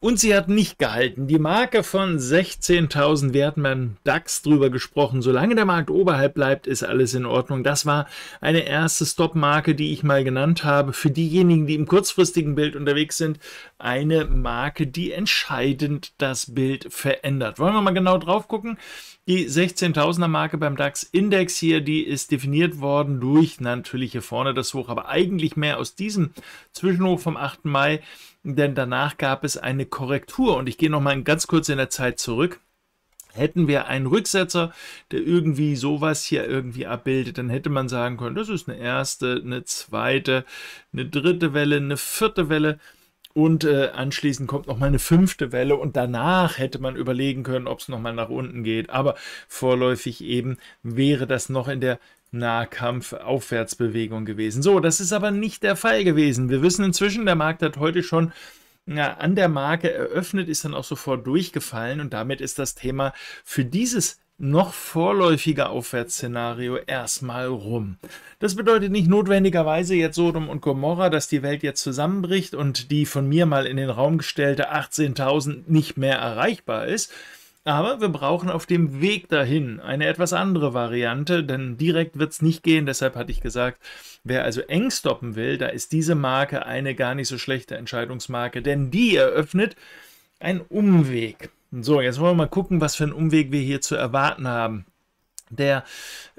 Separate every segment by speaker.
Speaker 1: Und sie hat nicht gehalten. Die Marke von 16.000, werden beim DAX drüber gesprochen, solange der Markt oberhalb bleibt, ist alles in Ordnung. Das war eine erste Stop-Marke, die ich mal genannt habe. Für diejenigen, die im kurzfristigen Bild unterwegs sind, eine Marke, die entscheidend das Bild verändert. Wollen wir mal genau drauf gucken? Die 16.000er Marke beim DAX Index hier, die ist definiert worden durch natürlich hier vorne das Hoch, aber eigentlich mehr aus diesem Zwischenhoch vom 8. Mai denn danach gab es eine Korrektur und ich gehe noch mal ganz kurz in der Zeit zurück. Hätten wir einen Rücksetzer, der irgendwie sowas hier irgendwie abbildet, dann hätte man sagen können, das ist eine erste, eine zweite, eine dritte Welle, eine vierte Welle und äh, anschließend kommt nochmal eine fünfte Welle und danach hätte man überlegen können, ob es nochmal nach unten geht, aber vorläufig eben wäre das noch in der Nahkampf-Aufwärtsbewegung gewesen. So, das ist aber nicht der Fall gewesen. Wir wissen inzwischen, der Markt hat heute schon ja, an der Marke eröffnet, ist dann auch sofort durchgefallen und damit ist das Thema für dieses noch vorläufige Aufwärtsszenario erstmal rum. Das bedeutet nicht notwendigerweise jetzt Sodom und Gomorra, dass die Welt jetzt zusammenbricht und die von mir mal in den Raum gestellte 18.000 nicht mehr erreichbar ist. Aber wir brauchen auf dem Weg dahin eine etwas andere Variante, denn direkt wird es nicht gehen. Deshalb hatte ich gesagt, wer also eng stoppen will, da ist diese Marke eine gar nicht so schlechte Entscheidungsmarke, denn die eröffnet einen Umweg. So, jetzt wollen wir mal gucken, was für einen Umweg wir hier zu erwarten haben der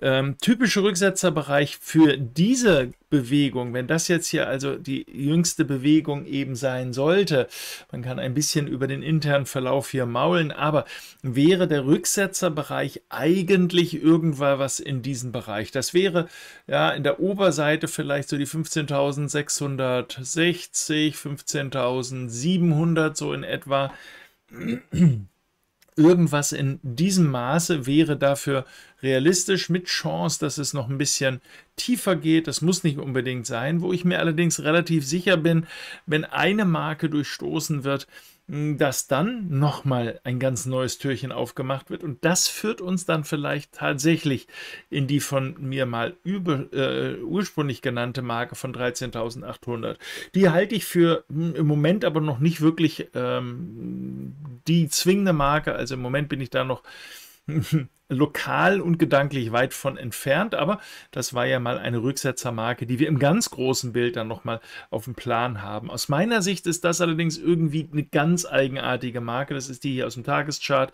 Speaker 1: ähm, typische Rücksetzerbereich für diese Bewegung, wenn das jetzt hier also die jüngste Bewegung eben sein sollte, man kann ein bisschen über den internen Verlauf hier maulen, aber wäre der Rücksetzerbereich eigentlich irgendwann was in diesem Bereich? Das wäre ja in der Oberseite vielleicht so die 15.660, 15.700 so in etwa irgendwas in diesem Maße wäre dafür realistisch mit Chance, dass es noch ein bisschen tiefer geht. Das muss nicht unbedingt sein. Wo ich mir allerdings relativ sicher bin, wenn eine Marke durchstoßen wird, hm, dass dann nochmal ein ganz neues Türchen aufgemacht wird. Und das führt uns dann vielleicht tatsächlich in die von mir mal über, äh, ursprünglich genannte Marke von 13.800. Die halte ich für hm, im Moment aber noch nicht wirklich ähm, die zwingende Marke. Also im Moment bin ich da noch lokal und gedanklich weit von entfernt, aber das war ja mal eine Rücksetzermarke, die wir im ganz großen Bild dann nochmal auf dem Plan haben. Aus meiner Sicht ist das allerdings irgendwie eine ganz eigenartige Marke. Das ist die hier aus dem Tageschart.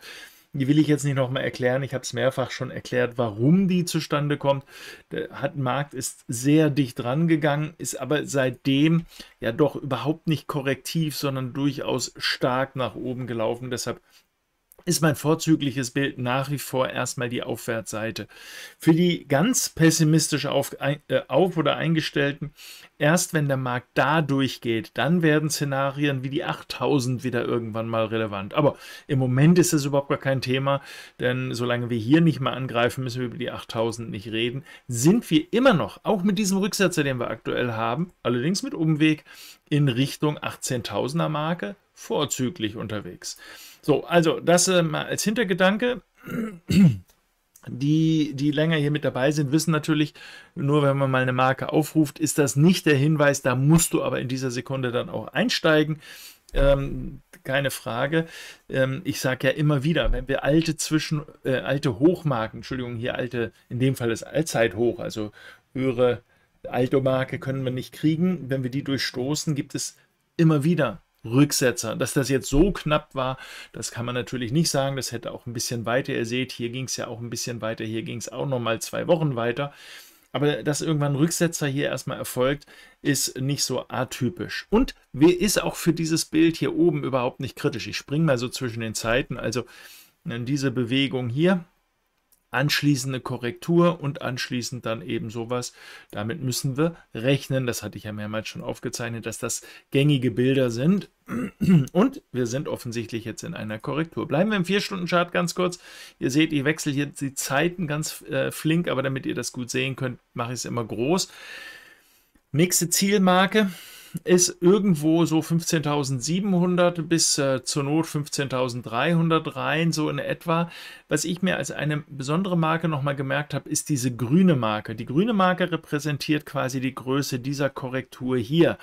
Speaker 1: Die will ich jetzt nicht nochmal erklären. Ich habe es mehrfach schon erklärt, warum die zustande kommt. Der Markt ist sehr dicht rangegangen, ist aber seitdem ja doch überhaupt nicht korrektiv, sondern durchaus stark nach oben gelaufen. Deshalb ist mein vorzügliches Bild nach wie vor erstmal die Aufwärtsseite. Für die ganz pessimistisch auf, äh, auf oder eingestellten, erst wenn der Markt da durchgeht, dann werden Szenarien wie die 8000 wieder irgendwann mal relevant. Aber im Moment ist das überhaupt gar kein Thema, denn solange wir hier nicht mal angreifen, müssen wir über die 8000 nicht reden, sind wir immer noch, auch mit diesem Rücksetzer, den wir aktuell haben, allerdings mit Umweg in Richtung 18.000er Marke, vorzüglich unterwegs. So, also das mal ähm, als Hintergedanke. Die, die länger hier mit dabei sind, wissen natürlich, nur wenn man mal eine Marke aufruft, ist das nicht der Hinweis, da musst du aber in dieser Sekunde dann auch einsteigen. Ähm, keine Frage. Ähm, ich sage ja immer wieder, wenn wir alte Zwischen, äh, alte Hochmarken, Entschuldigung, hier alte, in dem Fall ist Allzeithoch, also höhere Alto-Marke können wir nicht kriegen. Wenn wir die durchstoßen, gibt es immer wieder Rücksetzer. Dass das jetzt so knapp war, das kann man natürlich nicht sagen. Das hätte auch ein bisschen weiter. Ihr seht, hier ging es ja auch ein bisschen weiter. Hier ging es auch nochmal zwei Wochen weiter. Aber dass irgendwann Rücksetzer hier erstmal erfolgt, ist nicht so atypisch. Und ist auch für dieses Bild hier oben überhaupt nicht kritisch. Ich springe mal so zwischen den Zeiten. Also diese Bewegung hier, anschließende Korrektur und anschließend dann eben sowas. Damit müssen wir rechnen. Das hatte ich ja mehrmals schon aufgezeichnet, dass das gängige Bilder sind. Und wir sind offensichtlich jetzt in einer Korrektur. Bleiben wir im 4-Stunden-Chart ganz kurz. Ihr seht, ich wechsle hier die Zeiten ganz äh, flink, aber damit ihr das gut sehen könnt, mache ich es immer groß. Nächste Zielmarke ist irgendwo so 15.700 bis äh, zur Not 15.300 rein, so in etwa. Was ich mir als eine besondere Marke nochmal gemerkt habe, ist diese grüne Marke. Die grüne Marke repräsentiert quasi die Größe dieser Korrektur hier.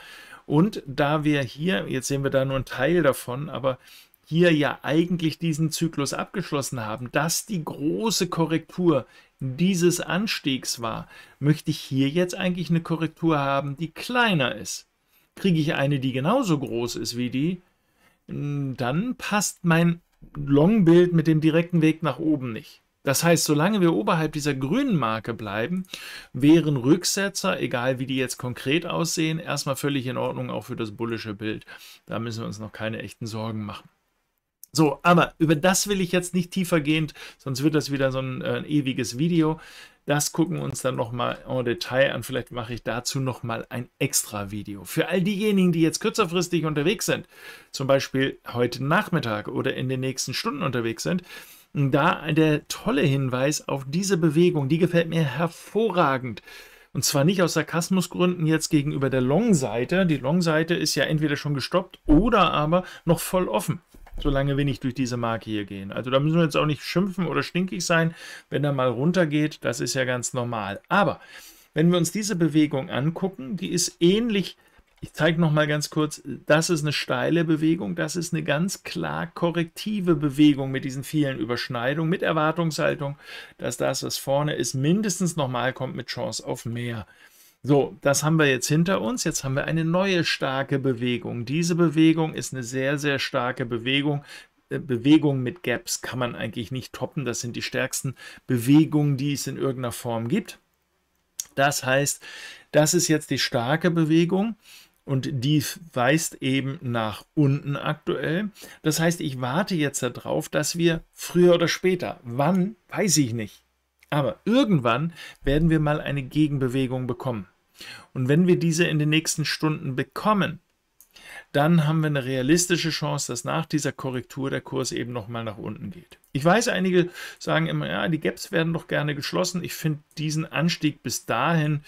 Speaker 1: Und da wir hier, jetzt sehen wir da nur einen Teil davon, aber hier ja eigentlich diesen Zyklus abgeschlossen haben, dass die große Korrektur dieses Anstiegs war, möchte ich hier jetzt eigentlich eine Korrektur haben, die kleiner ist. Kriege ich eine, die genauso groß ist wie die, hm, dann passt mein Long-Bild mit dem direkten Weg nach oben nicht. Das heißt, solange wir oberhalb dieser grünen Marke bleiben, wären Rücksetzer, egal wie die jetzt konkret aussehen, erstmal völlig in Ordnung auch für das bullische Bild. Da müssen wir uns noch keine echten Sorgen machen. So, aber über das will ich jetzt nicht tiefer gehen, sonst wird das wieder so ein, äh, ewiges Video. Das gucken wir uns dann nochmal en Detail an. Vielleicht mache ich dazu nochmal ein extra Video. Für all diejenigen, die jetzt kürzerfristig unterwegs sind, zum Beispiel heute Nachmittag oder in den nächsten Stunden unterwegs sind, da der tolle Hinweis auf diese Bewegung, die gefällt mir hervorragend. Und zwar nicht aus Sarkasmusgründen jetzt gegenüber der Long-Seite. Die Long-Seite ist ja entweder schon gestoppt oder aber noch voll offen solange wir nicht durch diese Marke hier gehen. Also da müssen wir jetzt auch nicht schimpfen oder stinkig sein, wenn er mal runtergeht, das ist ja ganz normal. Aber wenn wir uns diese Bewegung angucken, die ist ähnlich ich zeige noch mal ganz kurz, das ist eine steile Bewegung, das ist eine ganz klar korrektive Bewegung mit diesen vielen Überschneidungen, mit Erwartungshaltung, dass das, was vorne ist, mindestens noch mal kommt mit Chance auf mehr. So, das haben wir jetzt hinter uns. Jetzt haben wir eine neue starke Bewegung. Diese Bewegung ist eine sehr, sehr starke Bewegung. Äh, Bewegung mit Gaps kann man eigentlich nicht toppen. Das sind die stärksten Bewegungen, die es in irgendeiner Form gibt. Das heißt, das ist jetzt die starke Bewegung und die weist eben nach unten aktuell. Das heißt, ich warte jetzt darauf, dass wir früher oder später, wann, weiß ich nicht, aber irgendwann werden wir mal eine Gegenbewegung bekommen. Und wenn wir diese in den nächsten Stunden bekommen, dann haben wir eine realistische Chance, dass nach dieser Korrektur der Kurs eben nochmal nach unten geht. Ich weiß, einige sagen immer, ja, die Gaps werden doch gerne geschlossen. Ich finde diesen Anstieg bis dahin,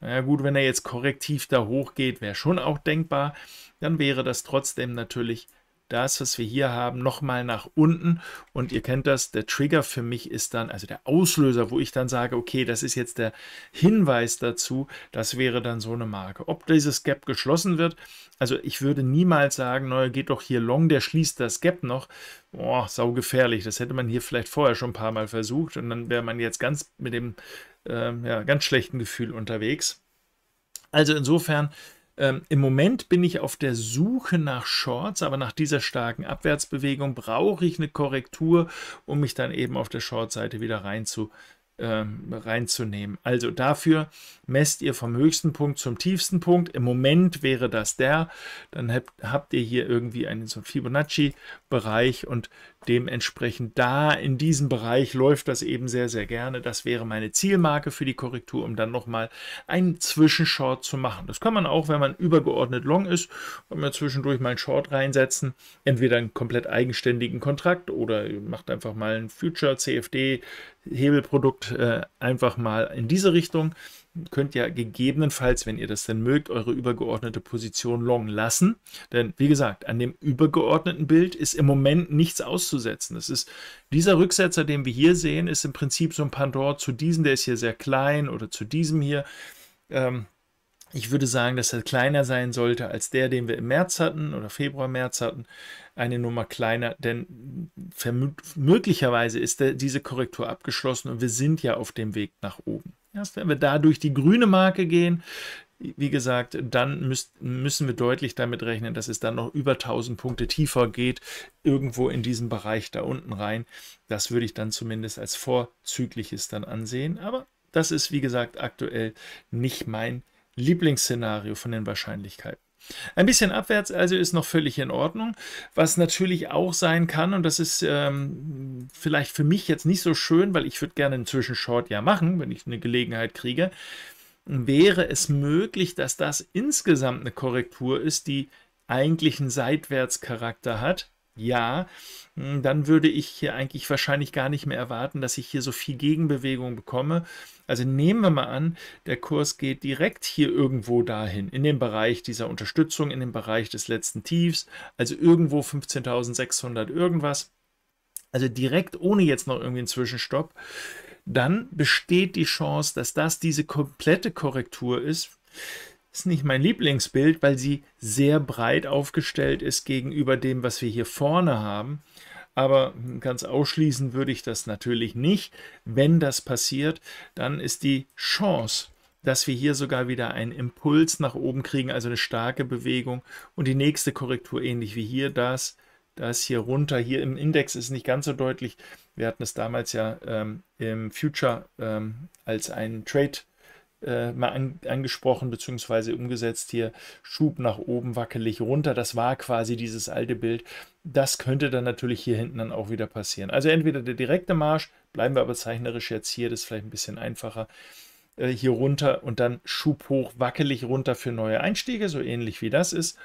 Speaker 1: naja gut, wenn er jetzt korrektiv da hochgeht, wäre schon auch denkbar. Dann wäre das trotzdem natürlich das, was wir hier haben, nochmal nach unten. Und ihr kennt das, der Trigger für mich ist dann, also der Auslöser, wo ich dann sage, okay, das ist jetzt der Hinweis dazu, das wäre dann so eine Marke. Ob dieses Gap geschlossen wird, also ich würde niemals sagen, naja, geht doch hier long, der schließt das Gap noch. Boah, sau gefährlich. Das hätte man hier vielleicht vorher schon ein paar Mal versucht und dann wäre man jetzt ganz mit dem äh, ja, ganz schlechten Gefühl unterwegs. Also insofern ähm, Im Moment bin ich auf der Suche nach Shorts, aber nach dieser starken Abwärtsbewegung brauche ich eine Korrektur, um mich dann eben auf der Short-Seite wieder rein zu ähm, reinzunehmen. Also dafür messt ihr vom höchsten Punkt zum tiefsten Punkt. Im Moment wäre das der. Dann habt, habt ihr hier irgendwie einen so Fibonacci-Bereich und dementsprechend da in diesem Bereich läuft das eben sehr, sehr gerne. Das wäre meine Zielmarke für die Korrektur, um dann nochmal einen Zwischenshort zu machen. Das kann man auch, wenn man übergeordnet long ist, kann man zwischendurch mal einen Short reinsetzen. Entweder einen komplett eigenständigen Kontrakt oder macht einfach mal einen Future, CFD, Hebelprodukt äh, einfach mal in diese Richtung. Könnt ihr gegebenenfalls, wenn ihr das denn mögt, eure übergeordnete Position long lassen. Denn wie gesagt, an dem übergeordneten Bild ist im Moment nichts auszusetzen. Das ist dieser Rücksetzer, den wir hier sehen, ist im Prinzip so ein Pandor zu diesem, der ist hier sehr klein oder zu diesem hier. Ähm, ich würde sagen, dass er kleiner sein sollte als der, den wir im März hatten oder Februar, März hatten. Eine Nummer kleiner, denn möglicherweise ist der, diese Korrektur abgeschlossen und wir sind ja auf dem Weg nach oben. Erst wenn wir da durch die grüne Marke gehen, wie gesagt, dann müsst, müssen wir deutlich damit rechnen, dass es dann noch über 1000 Punkte tiefer geht, irgendwo in diesen Bereich da unten rein. Das würde ich dann zumindest als vorzügliches dann ansehen. Aber das ist, wie gesagt, aktuell nicht mein Ziel. Lieblingsszenario von den Wahrscheinlichkeiten. Ein bisschen abwärts also ist noch völlig in Ordnung. Was natürlich auch sein kann, und das ist ähm, vielleicht für mich jetzt nicht so schön, weil ich würde gerne einen Zwischenshort ja machen, wenn ich eine Gelegenheit kriege, wäre es möglich, dass das insgesamt eine Korrektur ist, die eigentlich einen Seitwärtscharakter hat, ja, hm, dann würde ich hier eigentlich wahrscheinlich gar nicht mehr erwarten, dass ich hier so viel Gegenbewegung bekomme. Also nehmen wir mal an, der Kurs geht direkt hier irgendwo dahin, in den Bereich dieser Unterstützung, in den Bereich des letzten Tiefs, also irgendwo 15.600 irgendwas, also direkt ohne jetzt noch irgendwie einen Zwischenstopp, dann besteht die Chance, dass das diese komplette Korrektur ist ist nicht mein Lieblingsbild, weil sie sehr breit aufgestellt ist gegenüber dem, was wir hier vorne haben. Aber ganz ausschließen würde ich das natürlich nicht. Wenn das passiert, dann ist die Chance, dass wir hier sogar wieder einen Impuls nach oben kriegen, also eine starke Bewegung und die nächste Korrektur ähnlich wie hier, das, das hier runter. Hier im Index ist nicht ganz so deutlich. Wir hatten es damals ja ähm, im Future ähm, als einen Trade äh, mal an, angesprochen bzw. umgesetzt hier, Schub nach oben, wackelig runter. Das war quasi dieses alte Bild. Das könnte dann natürlich hier hinten dann auch wieder passieren. Also entweder der direkte Marsch, bleiben wir aber zeichnerisch jetzt hier, das ist vielleicht ein bisschen einfacher, äh, hier runter und dann Schub hoch, wackelig runter für neue Einstiege, so ähnlich wie das ist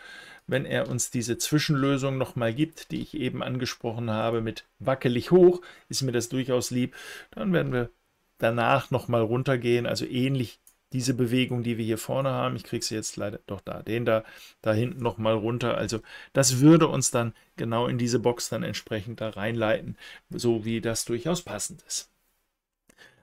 Speaker 1: wenn er uns diese Zwischenlösung nochmal gibt, die ich eben angesprochen habe mit wackelig hoch, ist mir das durchaus lieb. Dann werden wir danach nochmal runtergehen, also ähnlich diese Bewegung, die wir hier vorne haben, ich kriege sie jetzt leider doch da, den da, da hinten nochmal runter. Also das würde uns dann genau in diese Box dann entsprechend da reinleiten, so wie das durchaus passend ist.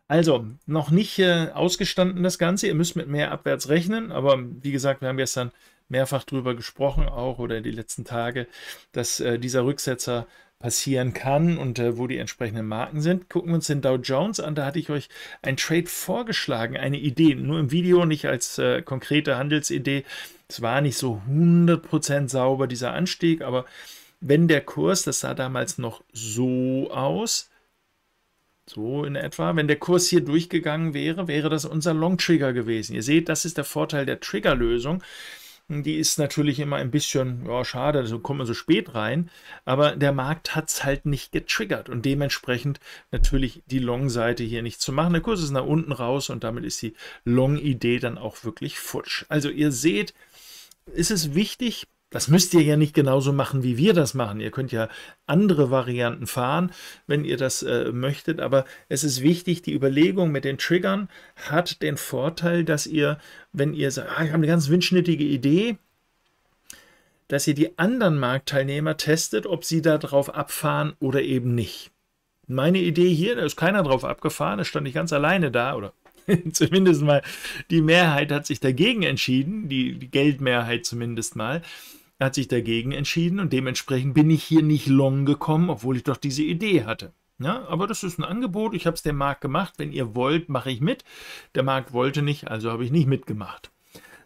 Speaker 1: Also, noch nicht äh, ausgestanden das Ganze. Ihr müsst mit mehr abwärts rechnen, aber wie gesagt, wir haben gestern mehrfach drüber gesprochen, auch oder die letzten Tage, dass äh, dieser Rücksetzer passieren kann und äh, wo die entsprechenden Marken sind. Gucken wir uns den Dow Jones an. Da hatte ich euch ein Trade vorgeschlagen, eine Idee, nur im Video, nicht als äh, konkrete Handelsidee. Es war nicht so 100% sauber, dieser Anstieg, aber wenn der Kurs, das sah damals noch so aus, so in etwa. Wenn der Kurs hier durchgegangen wäre, wäre das unser Long Trigger gewesen. Ihr seht, das ist der Vorteil der Triggerlösung die ist natürlich immer ein bisschen, ja, schade, so kommen wir so spät rein, aber der Markt hat es halt nicht getriggert und dementsprechend natürlich die Long-Seite hier nicht zu machen. Der Kurs ist nach unten raus und damit ist die Long-Idee dann auch wirklich futsch. Also ihr seht, ist es wichtig, das müsst ihr ja nicht genauso machen, wie wir das machen. Ihr könnt ja andere Varianten fahren, wenn ihr das äh, möchtet. Aber es ist wichtig, die Überlegung mit den Triggern hat den Vorteil, dass ihr, wenn ihr sagt, ah, ich habe eine ganz windschnittige Idee, dass ihr die anderen Marktteilnehmer testet, ob sie darauf abfahren oder eben nicht. Meine Idee hier, da ist keiner drauf abgefahren, da stand ich ganz alleine da oder zumindest mal die Mehrheit hat sich dagegen entschieden, die, die Geldmehrheit zumindest mal. Er hat sich dagegen entschieden und dementsprechend bin ich hier nicht long gekommen, obwohl ich doch diese Idee hatte. Ja, aber das ist ein Angebot, ich habe es dem Markt gemacht. Wenn ihr wollt, mache ich mit. Der Markt wollte nicht, also habe ich nicht mitgemacht.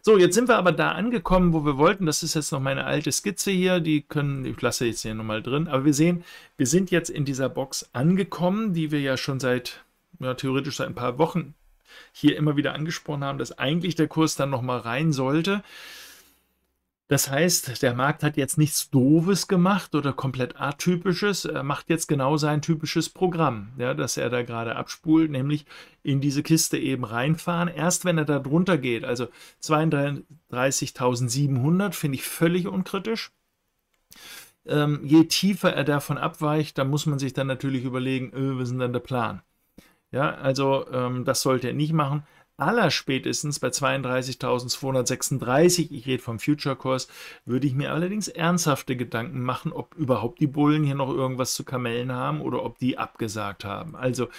Speaker 1: So, jetzt sind wir aber da angekommen, wo wir wollten. Das ist jetzt noch meine alte Skizze hier. Die können, ich lasse jetzt hier nochmal drin. Aber wir sehen, wir sind jetzt in dieser Box angekommen, die wir ja schon seit, ja, theoretisch seit ein paar Wochen hier immer wieder angesprochen haben, dass eigentlich der Kurs dann nochmal rein sollte. Das heißt, der Markt hat jetzt nichts Doofes gemacht oder komplett atypisches. Er macht jetzt genau sein typisches Programm, ja, das er da gerade abspult, nämlich in diese Kiste eben reinfahren. Erst wenn er da drunter geht, also 32.700, finde ich völlig unkritisch. Ähm, je tiefer er davon abweicht, da muss man sich dann natürlich überlegen, öh, was ist denn der Plan? Ja, also ähm, das sollte er nicht machen. Allerspätestens bei 32.236, ich rede vom Future Kurs, würde ich mir allerdings ernsthafte Gedanken machen, ob überhaupt die Bullen hier noch irgendwas zu kamellen haben oder ob die abgesagt haben. Also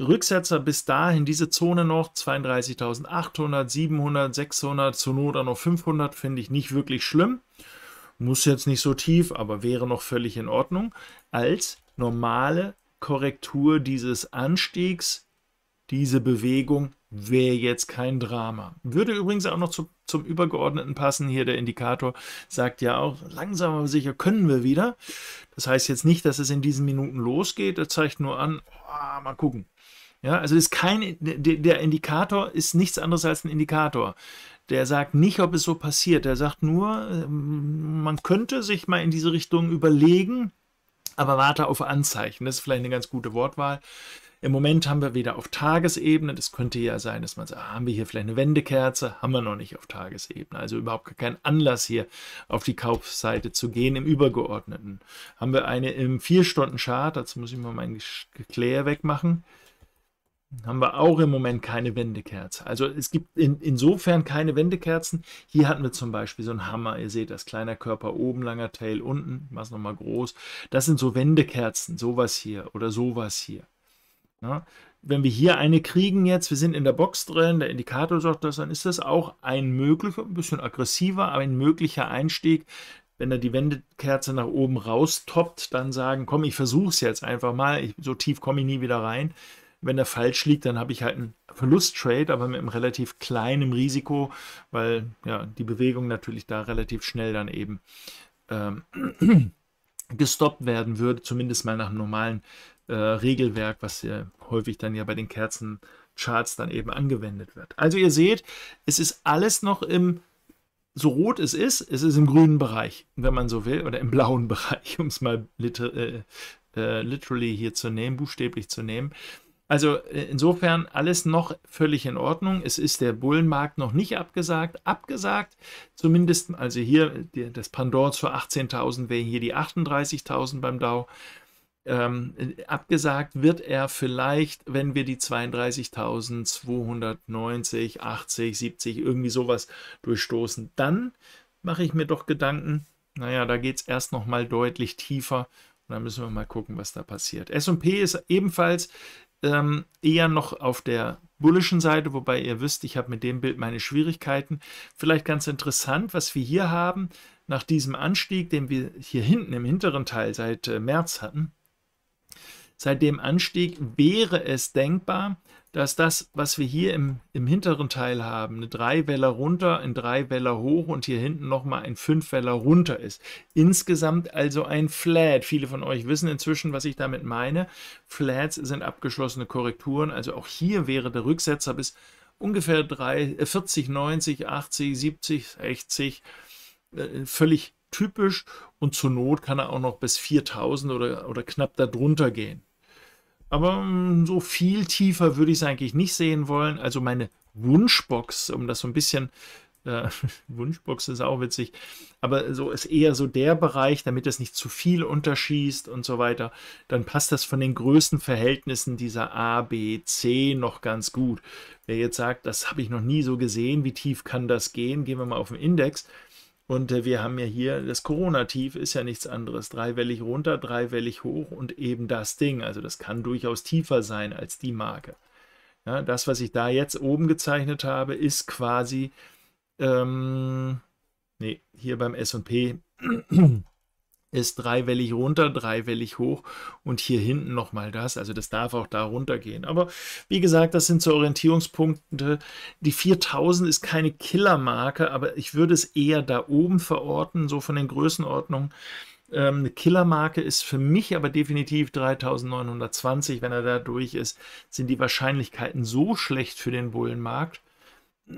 Speaker 1: Rücksetzer bis dahin, diese Zone noch 32.800, 700, 600, zur Not auch noch 500, finde ich nicht wirklich schlimm. Muss jetzt nicht so tief, aber wäre noch völlig in Ordnung. Als normale Korrektur dieses Anstiegs, diese Bewegung wäre jetzt kein Drama. Würde übrigens auch noch zu, zum Übergeordneten passen. Hier der Indikator sagt ja auch, langsam aber sicher können wir wieder. Das heißt jetzt nicht, dass es in diesen Minuten losgeht. Er zeigt nur an, oh, mal gucken. Ja, also ist kein, der Indikator ist nichts anderes als ein Indikator. Der sagt nicht, ob es so passiert. Der sagt nur, ähm, man könnte sich mal in diese Richtung überlegen, aber warte auf Anzeichen. Das ist vielleicht eine ganz gute Wortwahl. Im Moment haben wir weder auf Tagesebene, das könnte ja sein, dass man sagt, ah, haben wir hier vielleicht eine Wendekerze? Haben wir noch nicht auf Tagesebene. Also überhaupt gar kein Anlass hier auf die Kaufseite zu gehen im Übergeordneten. Haben wir eine im 4-Stunden-Chart, dazu muss ich mal mein Geklär wegmachen haben wir auch im Moment keine Wendekerze. Also es gibt in, insofern keine Wendekerzen. Hier hatten wir zum Beispiel so einen Hammer. Ihr seht das, kleiner Körper oben, langer Tail unten. Ich mache es nochmal groß. Das sind so Wendekerzen. Sowas hier oder sowas hier. Ja, ne? wenn wir hier eine kriegen jetzt, wir sind in der Box drin, der Indikator sagt das, dann ist das auch ein möglicher, ein bisschen aggressiver, aber ein möglicher Einstieg. Wenn er die Wendekerze nach oben raustoppt, dann sagen, komm, ich versuche es jetzt einfach mal, ich, so tief komme ich nie wieder rein. Wenn er falsch liegt, dann habe ich halt einen Verlusttrade, aber mit einem relativ kleinen Risiko, weil ja, die Bewegung natürlich da relativ schnell dann eben ähm, gestoppt werden würde, zumindest mal nach einem normalen äh, Regelwerk, was ja häufig dann ja bei den Kerzencharts dann eben angewendet wird. Also ihr seht, es ist alles noch im, so rot es ist, es ist im grünen Bereich, wenn man so will, oder im blauen Bereich, um es mal liter äh, äh, literally hier zu nehmen, buchstäblich zu nehmen. Also äh, insofern alles noch völlig in Ordnung. Es ist der Bullenmarkt noch nicht abgesagt. Abgesagt, zumindest, also hier das Pendant zur 18.000 wäre hier die 38.000 beim Dow ähm, abgesagt wird er vielleicht, wenn wir die 32.290, 80, 70, irgendwie sowas durchstoßen. Dann mache ich mir doch Gedanken, naja, da geht es erst nochmal deutlich tiefer und dann müssen wir mal gucken, was da passiert. SP ist ebenfalls ähm, eher noch auf der bullischen Seite, wobei ihr wisst, ich habe mit dem Bild meine Schwierigkeiten. Vielleicht ganz interessant, was wir hier haben, nach diesem Anstieg, den wir hier hinten im hinteren Teil seit äh, März hatten, Seit dem Anstieg wäre es denkbar, dass das, was wir hier im, im hinteren Teil haben, eine drei Dreiwelle runter, ein drei Dreiwelle hoch und hier hinten nochmal ein fünf Fünfwelle runter ist. Insgesamt also ein Flat. Viele von euch wissen inzwischen, was ich damit meine. Flats sind abgeschlossene Korrekturen, also auch hier wäre der Rücksetzer bis ungefähr 3, 40, 90, 80, 70, 60 völlig typisch und zur Not kann er auch noch bis 4000 oder, oder knapp darunter gehen. Aber mm, so viel tiefer würde ich es eigentlich nicht sehen wollen. Also meine Wunschbox, um das so ein bisschen, äh, Wunschbox ist auch witzig, aber so ist eher so der Bereich, damit es nicht zu viel unterschießt und so weiter. Dann passt das von den Größenverhältnissen dieser A, B, C noch ganz gut. Wer jetzt sagt, das habe ich noch nie so gesehen, wie tief kann das gehen, gehen wir mal auf den Index. Und äh, wir haben ja hier, das Corona-Tief ist ja nichts anderes. Dreiwellig runter, dreiwellig hoch und eben das Ding. Also das kann durchaus tiefer sein als die Marke. Ja, das, was ich da jetzt oben gezeichnet habe, ist quasi, ähm, nee, hier beim SP ist dreiwellig runter, dreiwellig hoch und hier hinten nochmal das. Also das darf auch da runtergehen. Aber wie gesagt, das sind so Orientierungspunkte. Die 4000 ist keine Killermarke, aber ich würde es eher da oben verorten, so von den Größenordnungen. Ähm, eine Killermarke ist für mich aber definitiv 3920. Wenn er da durch ist, sind die Wahrscheinlichkeiten so schlecht für den Bullenmarkt,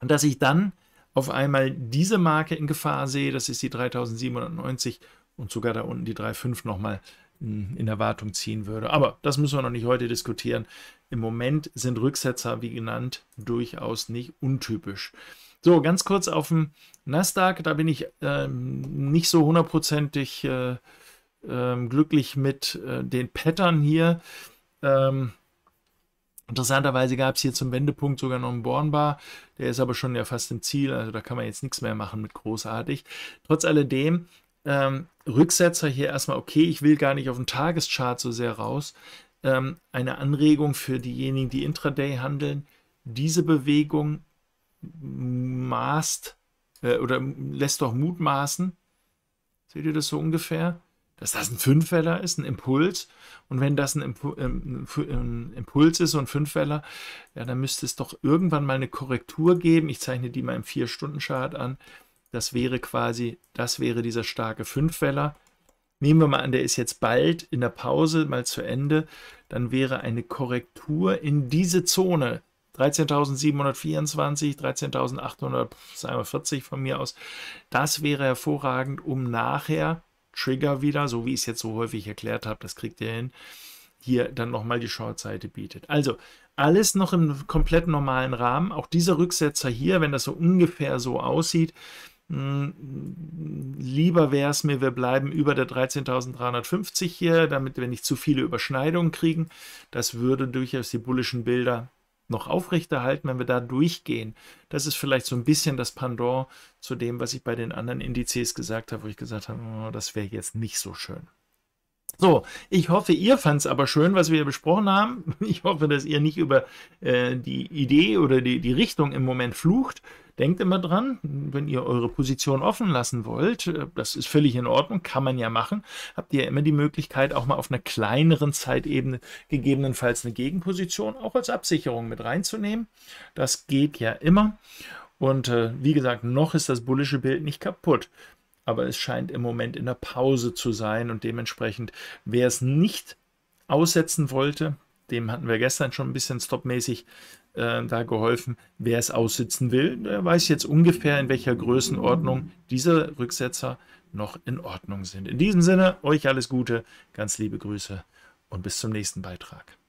Speaker 1: dass ich dann auf einmal diese Marke in Gefahr sehe, das ist die 3790 und sogar da unten die 3.5 nochmal hm, in Erwartung ziehen würde. Aber das müssen wir noch nicht heute diskutieren. Im Moment sind Rücksetzer, wie genannt, durchaus nicht untypisch. So, ganz kurz auf dem Nasdaq, da bin ich ähm, nicht so hundertprozentig äh, ähm, glücklich mit äh, den Pattern hier. Ähm, Interessanterweise gab es hier zum Wendepunkt sogar noch einen Bornbar, der ist aber schon ja fast im Ziel, also da kann man jetzt nichts mehr machen mit großartig. Trotz alledem, ähm, Rücksetzer hier erstmal okay, ich will gar nicht auf den Tageschart so sehr raus. Ähm, eine Anregung für diejenigen, die Intraday handeln, diese Bewegung maßt äh, oder lässt doch mutmaßen. Seht ihr das so ungefähr? dass das ein Fünfweller ist, ein Impuls. Und wenn das ein, Impu ähm, ein Impuls ist, so ein Fünfweller, ja, dann müsste es doch irgendwann mal eine Korrektur geben. Ich zeichne die mal im Vier-Stunden-Chart an. Das wäre quasi, das wäre dieser starke Fünfweller. Nehmen wir mal an, der ist jetzt bald in der Pause mal zu Ende. Dann wäre eine Korrektur in diese Zone 13.724, 13.840 von mir aus. Das wäre hervorragend, um nachher Trigger wieder, so wie ich es jetzt so häufig erklärt habe, das kriegt ihr hin, hier dann nochmal die Short-Seite bietet. Also alles noch im komplett normalen Rahmen. Auch dieser Rücksetzer hier, wenn das so ungefähr so aussieht, hm, Lieber wäre es mir, wir bleiben über der 13.350 hier, damit wir nicht zu viele Überschneidungen kriegen. Das würde durchaus die bullischen Bilder noch aufrechterhalten, wenn wir da durchgehen. Das ist vielleicht so ein bisschen das Pendant zu dem, was ich bei den anderen Indizes gesagt habe, wo ich gesagt habe, oh, das wäre jetzt nicht so schön. So, ich hoffe, ihr fand es aber schön, was wir besprochen haben. Ich hoffe, dass ihr nicht über äh, die Idee oder die, die Richtung im Moment flucht. Denkt immer dran, wenn ihr eure Position offen lassen wollt, äh, das ist völlig in Ordnung, kann man ja machen, habt ihr ja immer die Möglichkeit, auch mal auf einer kleineren Zeitebene gegebenenfalls eine Gegenposition auch als Absicherung mit reinzunehmen. Das geht ja immer. Und äh, wie gesagt, noch ist das bullische Bild nicht kaputt aber es scheint im Moment in der Pause zu sein und dementsprechend, wer es nicht aussetzen wollte, dem hatten wir gestern schon ein bisschen stopmäßig äh, da geholfen. Wer es aussitzen will, der weiß jetzt ungefähr, in welcher Größenordnung diese Rücksetzer noch in Ordnung sind. In diesem Sinne, euch alles Gute, ganz liebe Grüße und bis zum nächsten Beitrag.